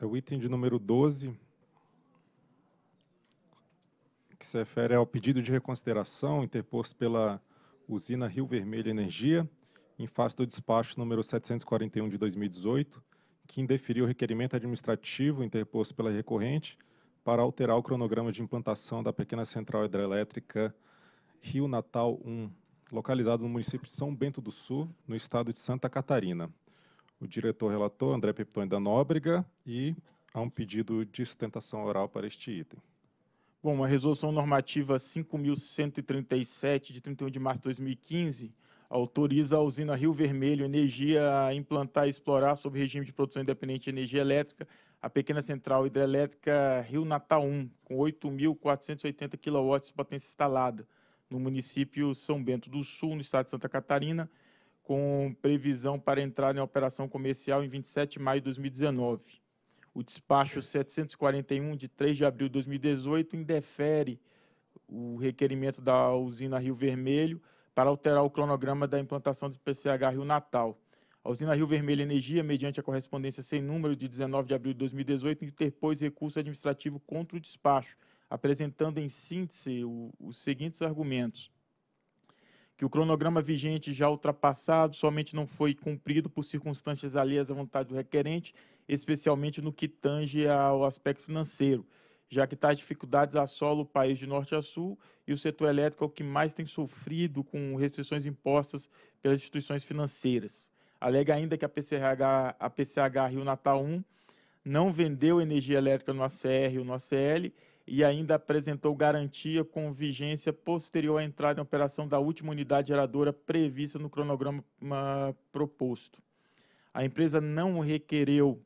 é o item de número 12, que se refere ao pedido de reconsideração interposto pela usina Rio Vermelho Energia, em face do despacho número 741 de 2018, que indeferiu o requerimento administrativo interposto pela recorrente para alterar o cronograma de implantação da pequena central hidrelétrica Rio Natal 1, localizado no município de São Bento do Sul, no estado de Santa Catarina o diretor relator, André Peptoni da Nóbrega, e há um pedido de sustentação oral para este item. Bom, a resolução normativa 5.137, de 31 de março de 2015, autoriza a usina Rio Vermelho Energia a implantar e explorar, sob regime de produção independente de energia elétrica, a pequena central hidrelétrica Rio Natal 1, com 8.480 kW de potência instalada, no município São Bento do Sul, no estado de Santa Catarina, com previsão para entrar em operação comercial em 27 de maio de 2019. O despacho 741, de 3 de abril de 2018, indefere o requerimento da usina Rio Vermelho para alterar o cronograma da implantação do PCH Rio Natal. A usina Rio Vermelho Energia, mediante a correspondência sem número de 19 de abril de 2018, interpôs recurso administrativo contra o despacho, apresentando em síntese o, os seguintes argumentos que o cronograma vigente já ultrapassado somente não foi cumprido por circunstâncias alheias à vontade do requerente, especialmente no que tange ao aspecto financeiro, já que tais dificuldades assolam o país de norte a sul e o setor elétrico é o que mais tem sofrido com restrições impostas pelas instituições financeiras. Alega ainda que a PCH, a PCH Rio Natal 1 não vendeu energia elétrica no ACR ou no ACL e ainda apresentou garantia com vigência posterior à entrada em operação da última unidade geradora prevista no cronograma ah, proposto. A empresa não requereu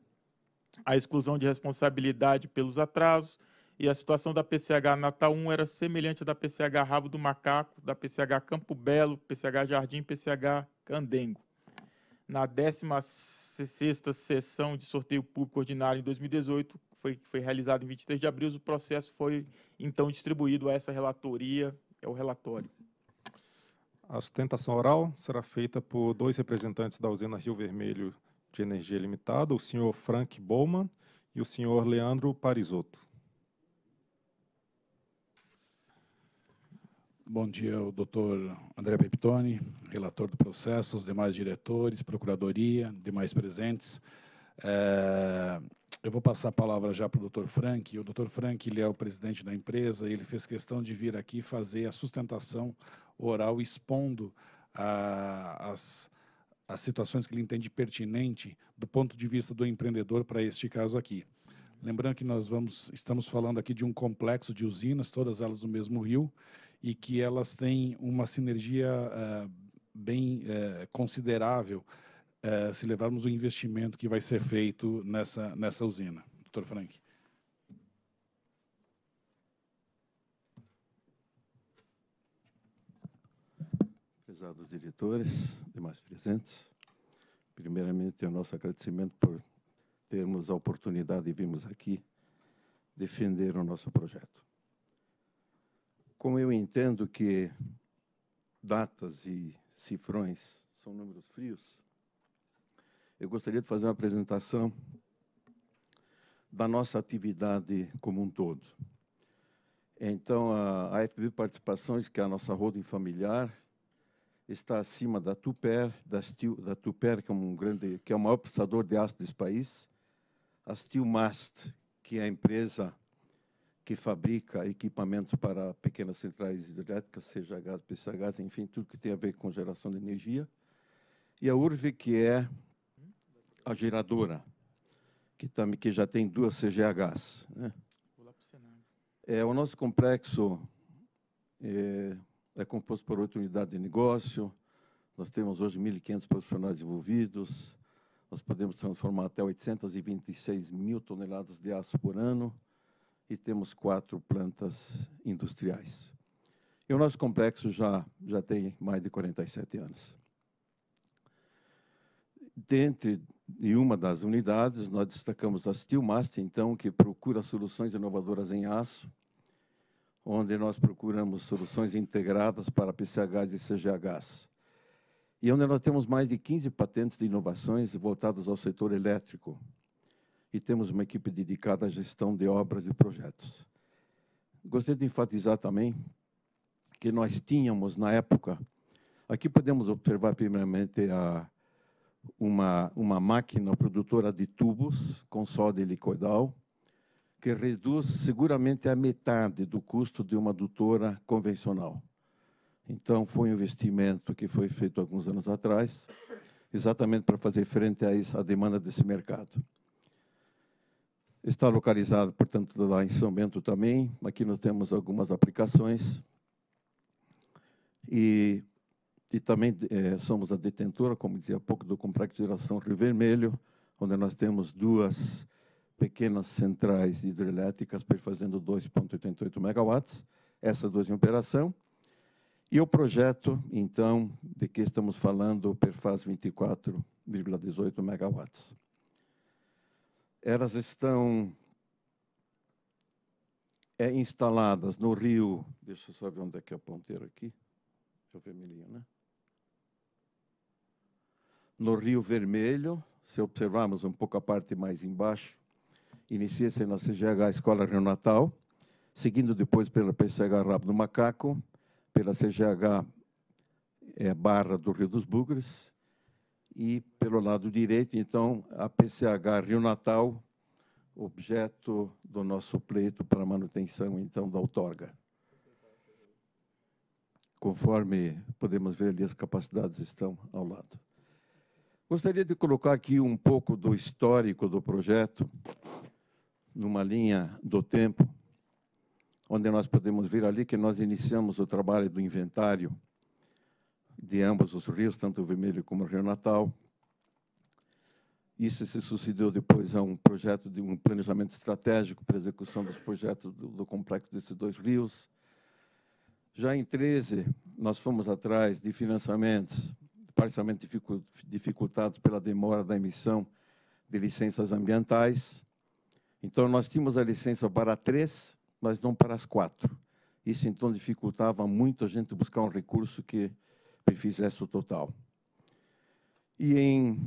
a exclusão de responsabilidade pelos atrasos e a situação da PCH Natal 1 era semelhante à da PCH Rabo do Macaco, da PCH Campo Belo, PCH Jardim e PCH Candengo. Na 16ª sessão de sorteio público ordinário em 2018, foi, foi realizado em 23 de abril, o processo foi então distribuído a essa relatoria, é o relatório. A sustentação oral será feita por dois representantes da usina Rio Vermelho de Energia Limitada, o senhor Frank Bowman e o senhor Leandro Parisotto. Bom dia, o doutor André Peptoni, relator do processo, os demais diretores, procuradoria, demais presentes. É... Eu vou passar a palavra já para o Dr. Frank. O Dr. Frank ele é o presidente da empresa e ele fez questão de vir aqui fazer a sustentação oral expondo a, as, as situações que ele entende pertinente do ponto de vista do empreendedor para este caso aqui. Lembrando que nós vamos, estamos falando aqui de um complexo de usinas, todas elas do mesmo rio, e que elas têm uma sinergia uh, bem uh, considerável é, se levarmos o investimento que vai ser feito nessa, nessa usina. Doutor Frank. Prezados diretores, demais presentes, primeiramente o nosso agradecimento por termos a oportunidade de virmos aqui defender o nosso projeto. Como eu entendo que datas e cifrões são números frios, eu gostaria de fazer uma apresentação da nossa atividade como um todo. Então, a AFB Participações, que é a nossa holding familiar, está acima da Tuper, da, Steel, da Tuper, que é, um grande, que é o maior prestador de aço desse país, a Steelmast, que é a empresa que fabrica equipamentos para pequenas centrais hidrelétricas, seja gás, PCH, enfim, tudo que tem a ver com geração de energia, e a URV, que é a geradora que, que já tem duas CGHs. Né? É, o nosso complexo é, é composto por oito unidades de negócio, nós temos hoje 1.500 profissionais envolvidos, nós podemos transformar até 826 mil toneladas de aço por ano e temos quatro plantas industriais. E o nosso complexo já, já tem mais de 47 anos. Dentre de uma das unidades, nós destacamos a Steelmaster, então, que procura soluções inovadoras em aço, onde nós procuramos soluções integradas para PCHs e CGHs. E onde nós temos mais de 15 patentes de inovações voltadas ao setor elétrico. E temos uma equipe dedicada à gestão de obras e projetos. Gostaria de enfatizar também que nós tínhamos, na época, aqui podemos observar primeiramente a uma, uma máquina produtora de tubos com soda helicoidal, que reduz seguramente a metade do custo de uma adutora convencional. Então, foi um investimento que foi feito alguns anos atrás, exatamente para fazer frente à demanda desse mercado. Está localizado, portanto, lá em São Bento também. Aqui nós temos algumas aplicações. E e também eh, somos a detentora, como dizia há pouco, do complexo de geração Rio Vermelho, onde nós temos duas pequenas centrais hidrelétricas perfazendo 2,88 megawatts, essas duas em operação. E o projeto, então, de que estamos falando, perfaz 24,18 megawatts. Elas estão é, instaladas no rio... Deixa eu só ver onde é que é a ponteira aqui. É o vermelhinho, né? no Rio Vermelho, se observarmos um pouco a parte mais embaixo, inicia-se na CGH Escola Rio Natal, seguindo depois pela PCH Rabo do Macaco, pela CGH é, eh, Barra do Rio dos Bugres, e pelo lado direito, então, a PCH Rio Natal, objeto do nosso pleito para manutenção, então, da outorga. Conforme podemos ver ali, as capacidades estão ao lado. Gostaria de colocar aqui um pouco do histórico do projeto, numa linha do tempo, onde nós podemos ver ali que nós iniciamos o trabalho do inventário de ambos os rios, tanto o Vermelho como o Rio Natal. Isso se sucedeu depois a um projeto de um planejamento estratégico para execução dos projetos do, do complexo desses dois rios. Já em 13, nós fomos atrás de financiamentos parcialmente dificultados pela demora da emissão de licenças ambientais. Então, nós tínhamos a licença para três, mas não para as quatro. Isso, então, dificultava muito a gente buscar um recurso que fizesse o total. E em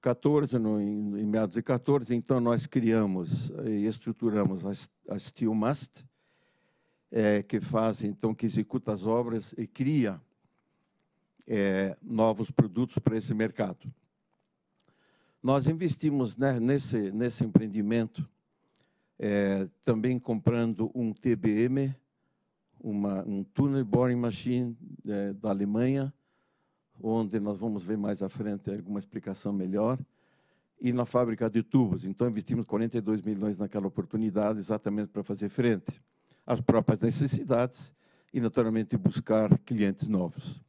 14, no, em, em meados de 14, então, nós criamos e estruturamos a, a Steel Must, é, que faz, então, que executa as obras e cria é, novos produtos para esse mercado. Nós investimos né, nesse, nesse empreendimento, é, também comprando um TBM, uma, um Tunnel Boring Machine é, da Alemanha, onde nós vamos ver mais à frente alguma explicação melhor, e na fábrica de tubos. Então, investimos 42 milhões naquela oportunidade, exatamente para fazer frente às próprias necessidades e, naturalmente, buscar clientes novos.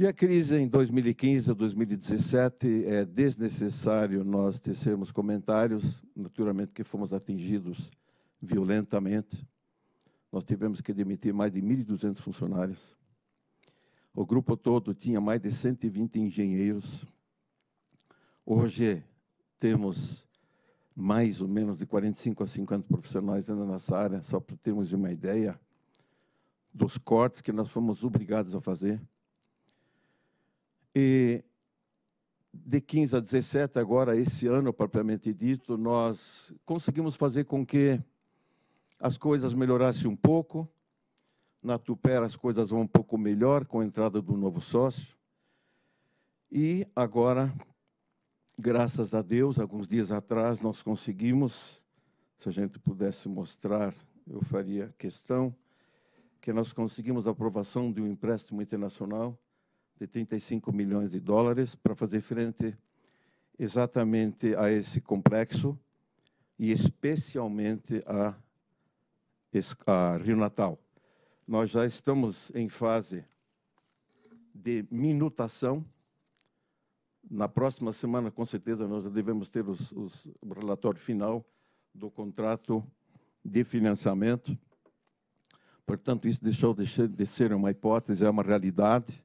E a crise em 2015 a 2017 é desnecessário nós tecermos comentários, naturalmente que fomos atingidos violentamente. Nós tivemos que demitir mais de 1.200 funcionários. O grupo todo tinha mais de 120 engenheiros. Hoje temos mais ou menos de 45 a 50 profissionais ainda nessa área, só para termos uma ideia dos cortes que nós fomos obrigados a fazer. E de 15 a 17, agora, esse ano propriamente dito, nós conseguimos fazer com que as coisas melhorassem um pouco. Na Tupera as coisas vão um pouco melhor com a entrada do novo sócio. E agora, graças a Deus, alguns dias atrás nós conseguimos, se a gente pudesse mostrar, eu faria questão, que nós conseguimos a aprovação de um empréstimo internacional de 35 milhões de dólares para fazer frente exatamente a esse complexo e especialmente a, a Rio Natal. Nós já estamos em fase de minutação. Na próxima semana, com certeza, nós devemos ter os, os, o relatório final do contrato de financiamento. Portanto, isso deixou de ser, de ser uma hipótese, é uma realidade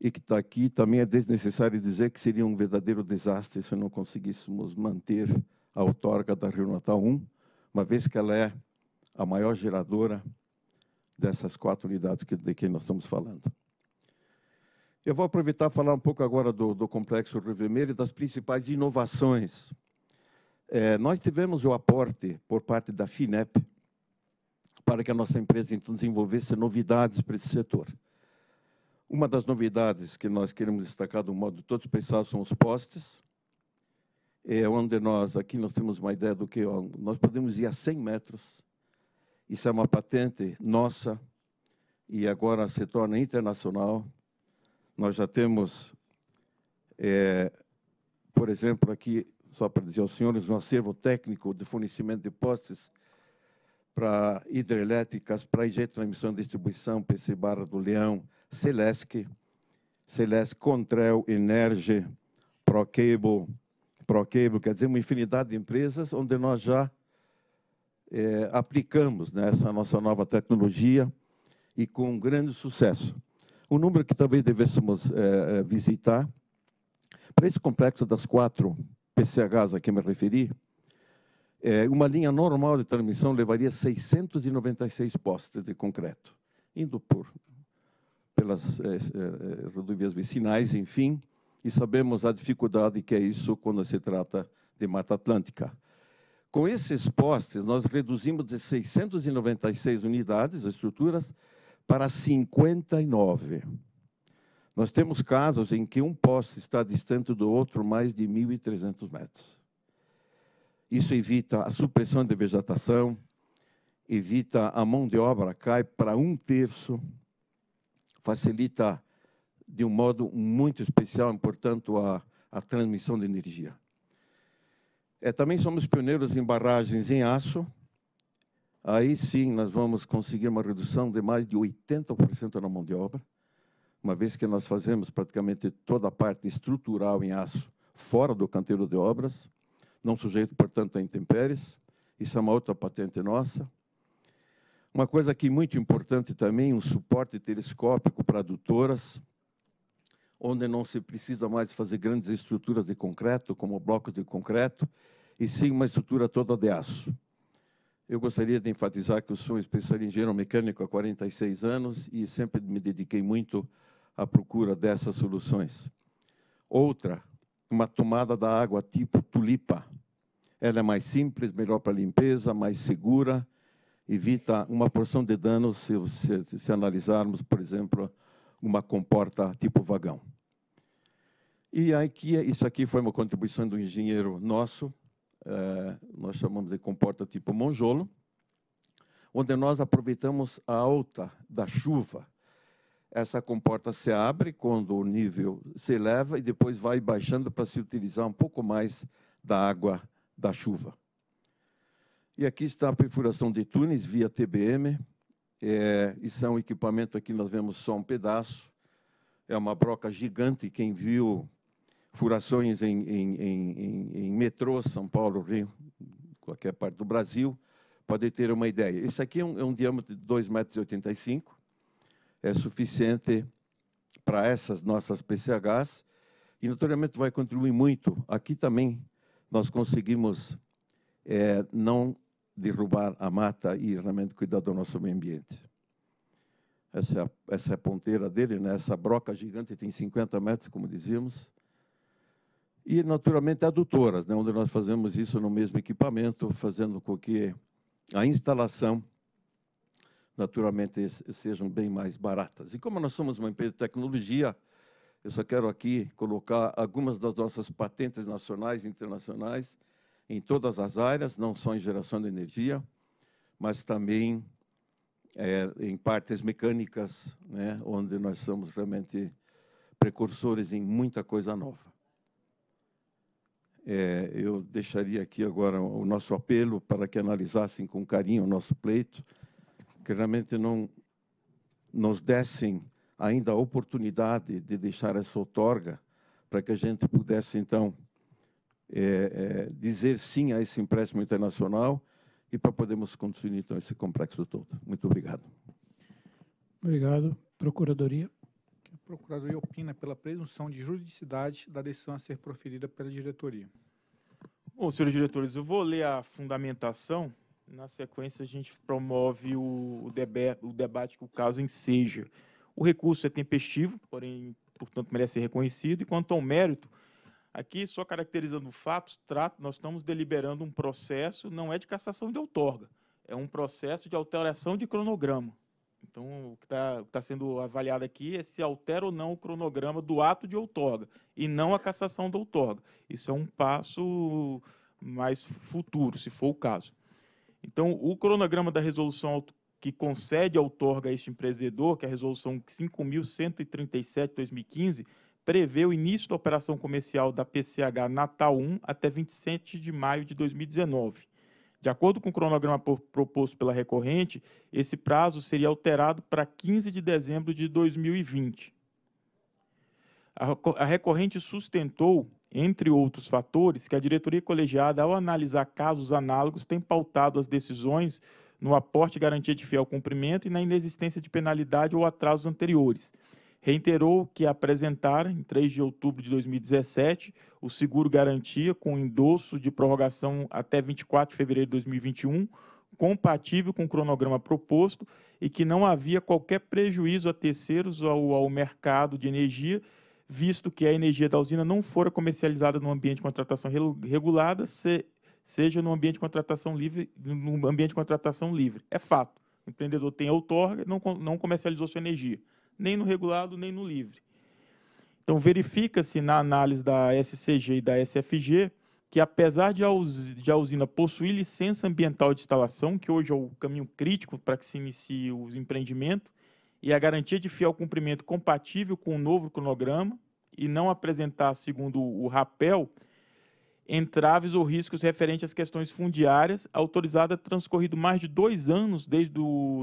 e que está aqui, também é desnecessário dizer que seria um verdadeiro desastre se não conseguíssemos manter a outorga da Rio Natal 1, uma vez que ela é a maior geradora dessas quatro unidades que, de que nós estamos falando. Eu vou aproveitar e falar um pouco agora do, do Complexo Rio Vermelho e das principais inovações. É, nós tivemos o aporte por parte da FINEP para que a nossa empresa então desenvolvesse novidades para esse setor. Uma das novidades que nós queremos destacar do modo de todos pensar são os postes. É onde nós, aqui nós temos uma ideia do que nós podemos ir a 100 metros. Isso é uma patente nossa e agora se torna internacional. Nós já temos, é, por exemplo, aqui, só para dizer aos senhores, um acervo técnico de fornecimento de postes para hidrelétricas, para jeito de transmissão e distribuição, PC Barra do Leão, Celesc, Celesc, Contrel, Energe, Procable, Procable, quer dizer, uma infinidade de empresas onde nós já é, aplicamos né, essa nossa nova tecnologia e com um grande sucesso. Um número que também devêssemos é, é visitar, para esse complexo das quatro PCHs a que me referi, é, uma linha normal de transmissão levaria 696 postes de concreto, indo por pelas é, é, é, rodovias vicinais, enfim, e sabemos a dificuldade que é isso quando se trata de Mata Atlântica. Com esses postes, nós reduzimos de 696 unidades, estruturas, para 59. Nós temos casos em que um poste está distante do outro mais de 1.300 metros. Isso evita a supressão de vegetação, evita a mão de obra cai para um terço, facilita de um modo muito especial, portanto, a, a transmissão de energia. É, também somos pioneiros em barragens em aço. Aí sim nós vamos conseguir uma redução de mais de 80% na mão de obra, uma vez que nós fazemos praticamente toda a parte estrutural em aço fora do canteiro de obras não sujeito, portanto, a intempéries. Isso é uma outra patente nossa. Uma coisa aqui muito importante também, um suporte telescópico para adutoras, onde não se precisa mais fazer grandes estruturas de concreto, como blocos de concreto, e sim uma estrutura toda de aço. Eu gostaria de enfatizar que eu sou um especialista em engenheiro mecânico há 46 anos e sempre me dediquei muito à procura dessas soluções. Outra uma tomada da água tipo tulipa. Ela é mais simples, melhor para limpeza, mais segura, evita uma porção de danos se, se, se analisarmos, por exemplo, uma comporta tipo vagão. E aqui, isso aqui foi uma contribuição do engenheiro nosso, eh, nós chamamos de comporta tipo monjolo, onde nós aproveitamos a alta da chuva essa comporta se abre quando o nível se eleva e depois vai baixando para se utilizar um pouco mais da água da chuva. E aqui está a perfuração de túneis via TBM. É, isso é um equipamento, aqui nós vemos só um pedaço. É uma broca gigante, quem viu furações em, em, em, em metrô, São Paulo, Rio, qualquer parte do Brasil, pode ter uma ideia. Esse aqui é um, é um diâmetro de 2,85 metros é suficiente para essas nossas PCHs e, naturalmente, vai contribuir muito. Aqui também nós conseguimos é, não derrubar a mata e realmente cuidar do nosso meio ambiente. Essa é a, essa é a ponteira dele, né? essa broca gigante tem 50 metros, como dizíamos. E, naturalmente, adutoras, né? onde nós fazemos isso no mesmo equipamento, fazendo com que a instalação naturalmente sejam bem mais baratas. E como nós somos uma empresa de tecnologia, eu só quero aqui colocar algumas das nossas patentes nacionais e internacionais em todas as áreas, não só em geração de energia, mas também é, em partes mecânicas, né, onde nós somos realmente precursores em muita coisa nova. É, eu deixaria aqui agora o nosso apelo para que analisassem com carinho o nosso pleito, que realmente não nos dessem ainda a oportunidade de deixar essa outorga para que a gente pudesse, então, é, é, dizer sim a esse empréstimo internacional e para podermos construir, então, esse complexo todo. Muito obrigado. Obrigado. Procuradoria. A Procuradoria opina pela presunção de juridicidade da decisão a ser proferida pela diretoria. Bom, senhores diretores, eu vou ler a fundamentação na sequência, a gente promove o, o, o debate que o caso enseja. O recurso é tempestivo, porém, portanto, merece ser reconhecido. E quanto ao mérito, aqui, só caracterizando fatos, trato, nós estamos deliberando um processo, não é de cassação de outorga, é um processo de alteração de cronograma. Então, o que está tá sendo avaliado aqui é se altera ou não o cronograma do ato de outorga e não a cassação da outorga. Isso é um passo mais futuro, se for o caso. Então, o cronograma da resolução que concede a outorga a este empreendedor, que é a resolução 5.137 2015, prevê o início da operação comercial da PCH Natal 1 até 27 de maio de 2019. De acordo com o cronograma proposto pela recorrente, esse prazo seria alterado para 15 de dezembro de 2020. A recorrente sustentou, entre outros fatores, que a diretoria colegiada, ao analisar casos análogos, tem pautado as decisões no aporte e garantia de fiel cumprimento e na inexistência de penalidade ou atrasos anteriores. Reiterou que apresentara, em 3 de outubro de 2017, o seguro garantia com endosso de prorrogação até 24 de fevereiro de 2021, compatível com o cronograma proposto e que não havia qualquer prejuízo a terceiros ou ao mercado de energia visto que a energia da usina não fora comercializada no ambiente de contratação regulada, se, seja no ambiente de contratação livre, no ambiente de contratação livre. É fato. O empreendedor tem a outorga, não, não comercializou sua energia, nem no regulado, nem no livre. Então, verifica-se na análise da SCG e da SFG que, apesar de a usina possuir licença ambiental de instalação, que hoje é o caminho crítico para que se inicie o empreendimento, e a garantia de fiel cumprimento compatível com o novo cronograma e não apresentar, segundo o RAPEL, entraves ou riscos referentes às questões fundiárias, autorizada transcorrido mais de dois anos desde,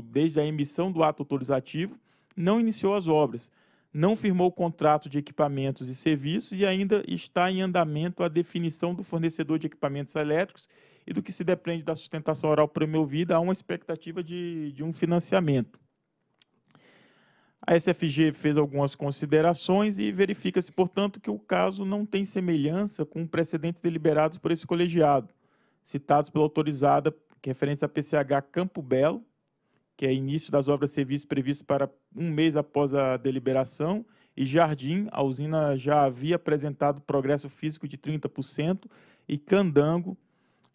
desde a emissão do ato autorizativo, não iniciou as obras, não firmou contrato de equipamentos e serviços e ainda está em andamento a definição do fornecedor de equipamentos elétricos e do que se depende da sustentação oral promovida, há uma expectativa de, de um financiamento. A SFG fez algumas considerações e verifica-se, portanto, que o caso não tem semelhança com o precedente deliberados por esse colegiado, citados pela autorizada é referente à PCH Campo Belo, que é início das obras de serviço previsto para um mês após a deliberação, e Jardim, a usina já havia apresentado progresso físico de 30%, e Candango,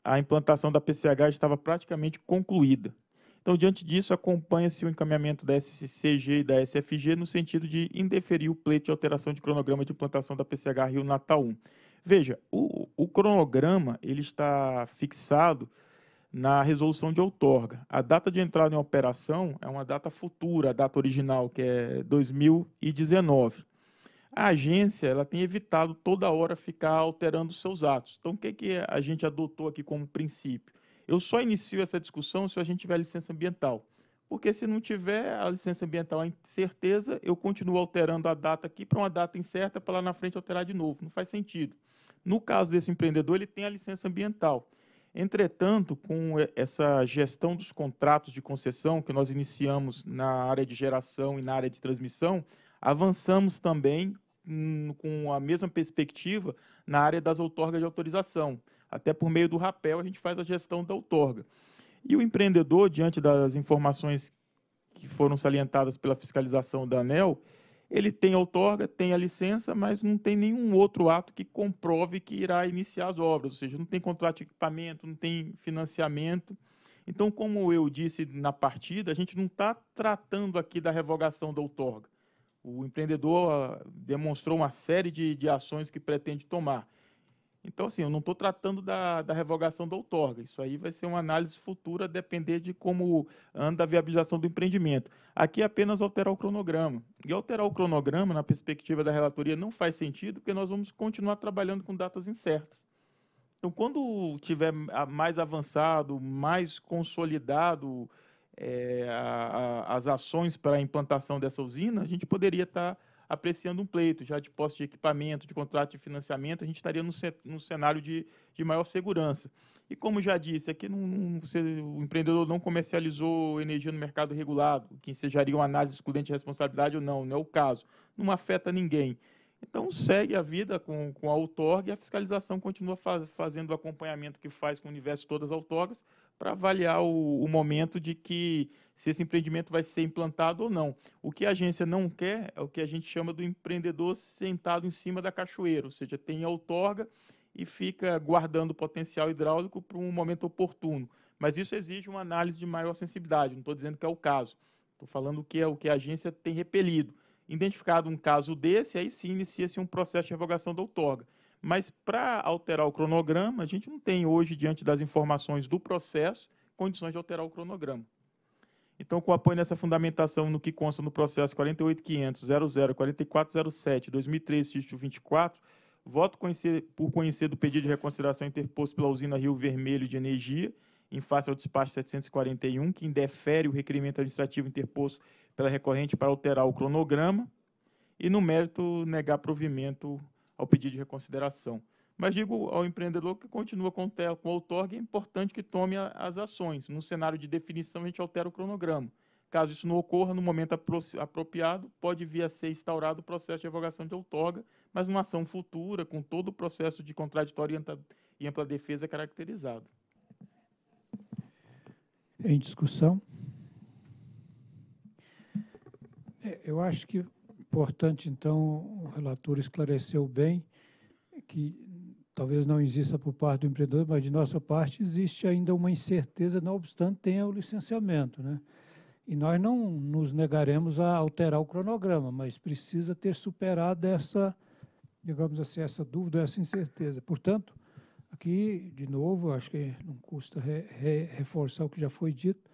a implantação da PCH estava praticamente concluída. Então, diante disso, acompanha-se o encaminhamento da SCG e da SFG no sentido de indeferir o pleito de alteração de cronograma de implantação da PCH Rio Natal 1. Veja, o, o cronograma ele está fixado na resolução de outorga. A data de entrada em operação é uma data futura, a data original, que é 2019. A agência ela tem evitado toda hora ficar alterando seus atos. Então, o que, que a gente adotou aqui como princípio? Eu só inicio essa discussão se a gente tiver licença ambiental. Porque se não tiver a licença ambiental, a incerteza, eu continuo alterando a data aqui para uma data incerta para lá na frente alterar de novo. Não faz sentido. No caso desse empreendedor, ele tem a licença ambiental. Entretanto, com essa gestão dos contratos de concessão que nós iniciamos na área de geração e na área de transmissão, avançamos também hum, com a mesma perspectiva na área das outorgas de autorização até por meio do rapel a gente faz a gestão da outorga. E o empreendedor, diante das informações que foram salientadas pela fiscalização da ANEL, ele tem a outorga, tem a licença, mas não tem nenhum outro ato que comprove que irá iniciar as obras, ou seja, não tem contrato de equipamento, não tem financiamento. Então, como eu disse na partida, a gente não está tratando aqui da revogação da outorga. O empreendedor ah, demonstrou uma série de, de ações que pretende tomar. Então, assim, eu não estou tratando da, da revogação da outorga. Isso aí vai ser uma análise futura, depender de como anda a viabilização do empreendimento. Aqui é apenas alterar o cronograma. E alterar o cronograma, na perspectiva da relatoria, não faz sentido, porque nós vamos continuar trabalhando com datas incertas. Então, quando tiver mais avançado, mais consolidado é, a, a, as ações para a implantação dessa usina, a gente poderia estar. Tá apreciando um pleito, já de posse de equipamento, de contrato de financiamento, a gente estaria num, cenário de, de maior segurança. E como já disse, aqui não, você, o empreendedor não comercializou energia no mercado regulado, que ensejaria uma análise excludente de responsabilidade ou não, não é o caso. Não afeta ninguém. Então segue a vida com, com a outorga e a fiscalização continua faz, fazendo o acompanhamento que faz com o universo todas as outorgas para avaliar o, o, momento de que se esse empreendimento vai ser implantado ou não. O que a agência não quer é o que a gente chama do empreendedor sentado em cima da cachoeira, ou seja, tem a outorga e fica guardando o potencial hidráulico para um momento oportuno. Mas isso exige uma análise de maior sensibilidade, não estou dizendo que é o caso. Estou falando que é o que a agência tem repelido. Identificado um caso desse, aí sim inicia-se um processo de revogação da outorga. Mas para alterar o cronograma, a gente não tem hoje, diante das informações do processo, condições de alterar o cronograma. Então, com apoio nessa fundamentação no que consta no processo 48.500.00.4407.2013, título 24, voto conhecer, por conhecer do pedido de reconsideração interposto pela usina Rio Vermelho de Energia, em face ao despacho 741, que indefere o requerimento administrativo interposto pela recorrente para alterar o cronograma e, no mérito, negar provimento ao pedido de reconsideração. Mas digo ao empreendedor que continua com o outorga, é importante que tome as ações. No cenário de definição, a gente altera o cronograma. Caso isso não ocorra, no momento apropriado, pode vir a ser instaurado o processo de revogação de outorga, mas numa ação futura, com todo o processo de contraditório e ampla defesa caracterizado. Em discussão? É, eu acho que importante, então, o relator esclareceu bem que talvez não exista por parte do empreendedor, mas de nossa parte existe ainda uma incerteza, não obstante tenha o licenciamento. Né? E nós não nos negaremos a alterar o cronograma, mas precisa ter superado essa, digamos assim, essa dúvida, essa incerteza. Portanto, aqui, de novo, acho que não custa re, re, reforçar o que já foi dito,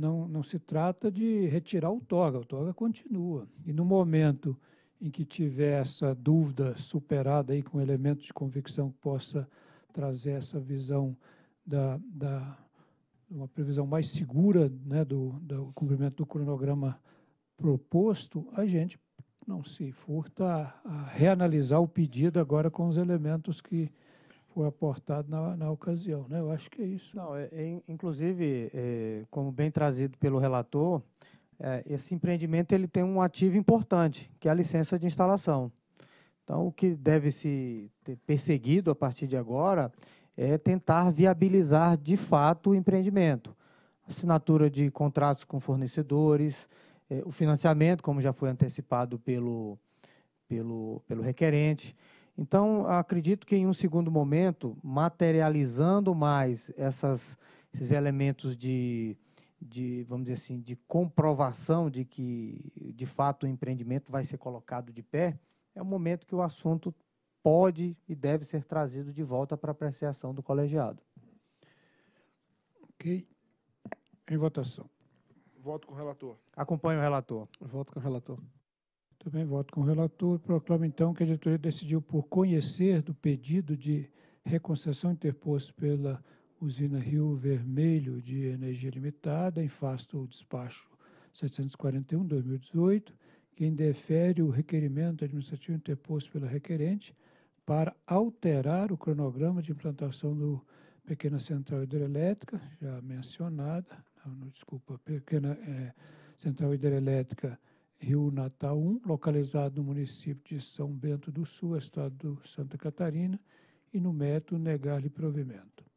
não, não se trata de retirar o toga, o toga continua. E no momento em que tiver essa dúvida superada aí com elementos de convicção que possa trazer essa visão da, da uma previsão mais segura né, do, do cumprimento do cronograma proposto, a gente não se furta a reanalisar o pedido agora com os elementos que foi aportado na, na ocasião. Né? Eu acho que é isso. Não, é, é inclusive, é, como bem trazido pelo relator, é, esse empreendimento ele tem um ativo importante, que é a licença de instalação. Então, o que deve se ter perseguido a partir de agora é tentar viabilizar de fato o empreendimento. Assinatura de contratos com fornecedores, é, o financiamento, como já foi antecipado pelo, pelo, pelo requerente. Então, acredito que em um segundo momento, materializando mais essas, esses elementos de, de, vamos dizer assim, de comprovação de que, de fato, o empreendimento vai ser colocado de pé, é o momento que o assunto pode e deve ser trazido de volta para apreciação do colegiado. Ok. Em votação. Voto com o relator. Acompanho o relator. Voto com o relator. Também voto com o relator. Proclamo, então, que a diretoria decidiu por conhecer do pedido de reconcessão interposto pela usina Rio Vermelho de Energia Limitada, em face do despacho 741-2018, que indefere o requerimento administrativo interposto pela requerente para alterar o cronograma de implantação do pequena central hidrelétrica, já mencionada, não, desculpa, pequena é, central hidrelétrica Rio Natal 1, localizado no município de São Bento do Sul, estado de Santa Catarina, e no método negar-lhe provimento.